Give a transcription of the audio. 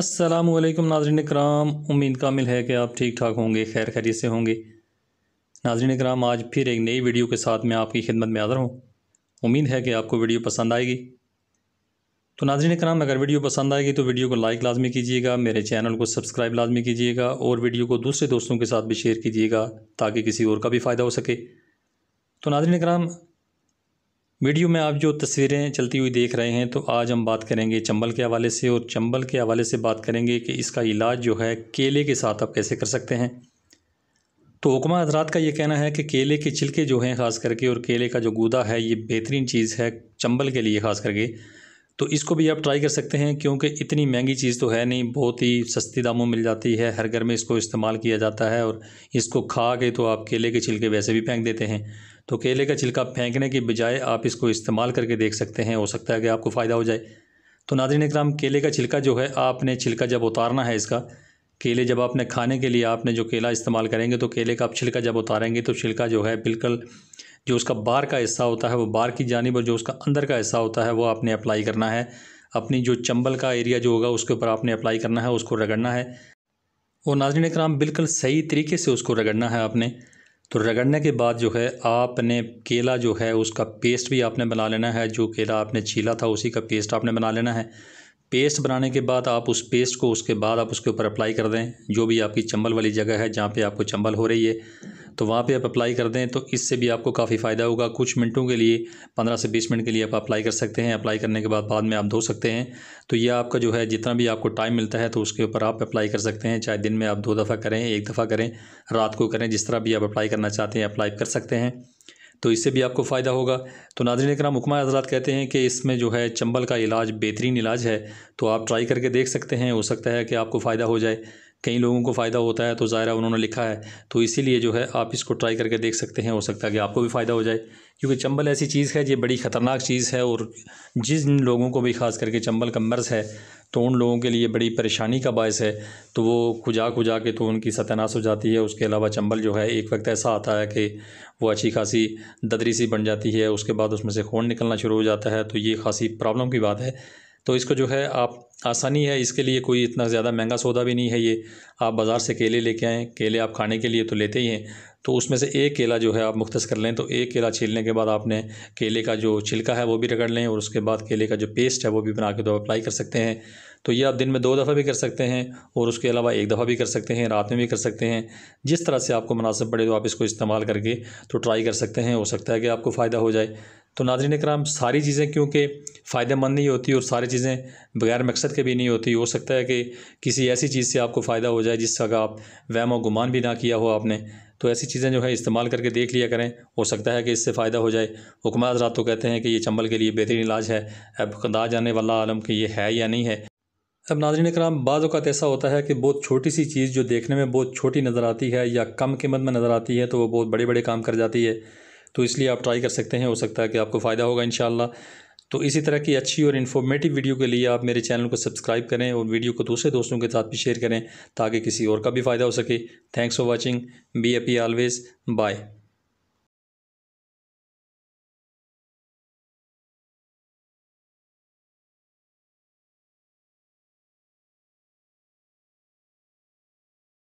असलम नाजरन इकराम उम्मीद कामिल है कि आप ठीक ठाक होंगे खैर खैरियत से होंगे नाजरन इकराम आज फिर एक नई वीडियो के साथ मैं आपकी खिदमत में हाज़िर हूँ उम्मीद है कि आपको वीडियो पसंद आएगी तो नाजरन कराम अगर वीडियो पसंद आएगी तो वीडियो को लाइक लाजमी कीजिएगा मेरे चैनल को सब्सक्राइब लाजमी कीजिएगा और वीडियो को दूसरे दोस्तों के साथ भी शेयर कीजिएगा ताकि किसी और का भी फ़ायदा हो सके तो नाजरन इकराम वीडियो में आप जो तस्वीरें चलती हुई देख रहे हैं तो आज हम बात करेंगे चंबल के हवाले से और चंबल के हवाले से बात करेंगे कि इसका इलाज जो है केले के साथ आप कैसे कर सकते हैं तो हुक्मा हजरात का ये कहना है कि केले के छिलके जो हैं ख़ास करके और केले का जो गूदा है ये बेहतरीन चीज़ है चंबल के लिए ख़ास करके तो इसको भी आप ट्राई कर सकते हैं क्योंकि इतनी महंगी चीज़ तो है नहीं बहुत ही सस्ती दामों मिल जाती है हर घर में इसको इस्तेमाल किया जाता है और इसको खा के तो आप केले के छिलके वैसे भी फेंक देते हैं तो केले का छिलका फेंकने के बजाय आप इसको इस्तेमाल करके देख सकते हैं हो सकता है कि आपको फ़ायदा हो जाए तो नादिन इक्राम केले का छिलका जो है आपने छिलका जब उतारना है इसका केले जब आपने खाने के लिए आपने जो केला इस्तेमाल करेंगे तो केले का आप छिलका जब उतारेंगे तो छिलका जो है बिल्कुल जो उसका बार का हिस्सा होता है वो बार की जानब और जो उसका अंदर का हिस्सा होता है वो आपने अप्लाई करना है अपनी जो चंबल का एरिया जो होगा उसके ऊपर आपने अप्लाई करना है उसको रगड़ना है और नाजरन कराम बिल्कुल सही तरीके से उसको रगड़ना है आपने तो रगड़ने के बाद जो है आपने केला जो है उसका पेस्ट भी आपने बना लेना है जो केला आपने छीला था उसी का पेस्ट आपने बना लेना है पेस्ट बनाने के बाद आप उस पेस्ट को उसके बाद आप उसके ऊपर अप्लाई कर दें जो भी आपकी चंबल वाली जगह है जहाँ पे आपको चंबल हो रही है तो वहाँ पे आप अप्लाई कर दें तो इससे भी आपको काफ़ी फ़ायदा होगा कुछ मिनटों के लिए पंद्रह से बीस मिनट के लिए आप अप्लाई कर सकते हैं अप्लाई करने के बाद बाद में आप धो सकते हैं तो ये आपका जो है जितना भी आपको टाइम मिलता है तो उसके ऊपर आप अप्लाई कर सकते हैं चाहे दिन में आप दो दफ़ा करें एक दफ़ा करें रात को करें जिस तरह भी आप अप्लाई करना चाहते हैं अप्लाई कर सकते हैं तो इससे भी आपको फ़ायदा होगा तो नाजरन कराम हुक्मा हजरात कहते हैं कि इसमें जो है चंबल का इलाज बेहतरीन इलाज है तो आप ट्राई करके देख सकते हैं हो सकता है कि आपको फ़ायदा हो जाए कई लोगों को फ़ायदा होता है तो ज़ाहिर है उन्होंने लिखा है तो इसीलिए जो है आप इसको ट्राई करके देख सकते हैं हो सकता है कि आपको भी फ़ायदा हो जाए क्योंकि चंबल ऐसी चीज़ है ये बड़ी ख़तरनाक चीज़ है और जिन लोगों को भी ख़ास करके चंबल का मर्ज़ है तो उन लोगों के लिए बड़ी परेशानी का बायस है तो वो खुजा खुजा के तो उनकी सत्यानाश हो जाती है उसके अलावा चंबल जो है एक वक्त ऐसा आता है कि वो अच्छी खासी ददरी सी बन जाती है उसके बाद उसमें से खून निकलना शुरू हो जाता है तो ये खासी प्रॉब्लम की बात है तो इसको जो है आप आसानी है इसके लिए कोई इतना ज़्यादा महंगा सौदा भी नहीं है ये आप बाज़ार से केले लेके आएँ केले आप खाने के लिए तो लेते ही हैं तो उसमें से एक केला जो है आप मुख्तस कर लें तो एक केला छीलने के बाद आपने केले का जो छिलका है वो भी रगड़ लें और उसके बाद केले का जो पेस्ट है वो भी बना के तो अप्लाई कर सकते हैं तो ये आप दिन में दो दफ़ा भी कर सकते हैं और उसके अलावा एक दफ़ा भी कर सकते हैं रात में भी कर सकते हैं जिस तरह से आपको मुनासिब पड़े तो आप इसको इस्तेमाल करके तो ट्राई कर सकते हैं हो सकता है कि आपको फ़ायदा हो जाए तो नाजरीन कराम सारी चीज़ें क्योंकि फ़ायदेमंद नहीं होती और सारी चीज़ें बगैर मकसद के भी नहीं होती हो सकता है कि किसी ऐसी चीज़ से आपको फ़ायदा हो जाए जिसका आप वहम और गुमान भी ना किया हो आपने तो ऐसी चीज़ें जो है इस्तेमाल करके देख लिया करें हो सकता है कि इससे फ़ायदा हो जाए हुक्म हजरात तो कहते हैं कि ये चंबल के लिए बेहतरीन इलाज है अब कदा जाने वाला आलम कि ये है या नहीं है अब नाजरन कराम बाद अवत ऐसा होता है कि बहुत छोटी सी चीज़ जो देखने में बहुत छोटी नज़र आती है या कम कीमत में नज़र आती है तो वो बहुत बड़े बड़े काम कर जाती है तो इसलिए आप ट्राई कर सकते हैं हो सकता है कि आपको फ़ायदा होगा इन तो इसी तरह की अच्छी और इन्फॉर्मेटिव वीडियो के लिए आप मेरे चैनल को सब्सक्राइब करें और वीडियो को दूसरे दोस्तों के साथ भी शेयर करें ताकि किसी और का भी फ़ायदा हो सके thanks for watching be happy always bye